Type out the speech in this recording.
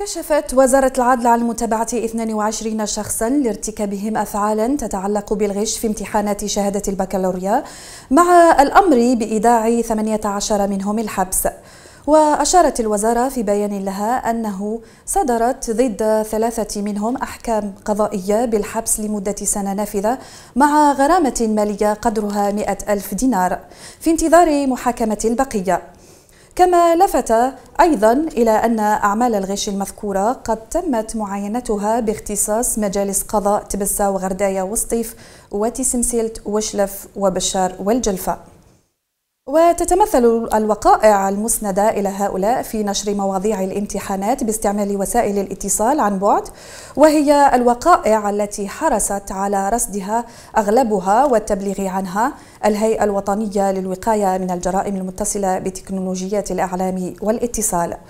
كشفت وزارة العدل عن متابعة 22 شخصا لارتكابهم أفعالا تتعلق بالغش في امتحانات شهادة البكالوريا مع الأمر بإيداع 18 منهم الحبس وأشارت الوزارة في بيان لها أنه صدرت ضد ثلاثة منهم أحكام قضائية بالحبس لمدة سنة نافذة مع غرامة مالية قدرها 100 ألف دينار في انتظار محاكمة البقية كما لفت أيضا إلى أن أعمال الغش المذكورة قد تمت معاينتها باختصاص مجالس قضاء تبسة وغردايا وسطيف وتسمسلت وشلف وبشار والجلفة وتتمثل الوقائع المسندة إلى هؤلاء في نشر مواضيع الامتحانات باستعمال وسائل الاتصال عن بعد وهي الوقائع التي حرصت على رصدها أغلبها والتبليغ عنها الهيئة الوطنية للوقاية من الجرائم المتصلة بتكنولوجيات الإعلام والاتصال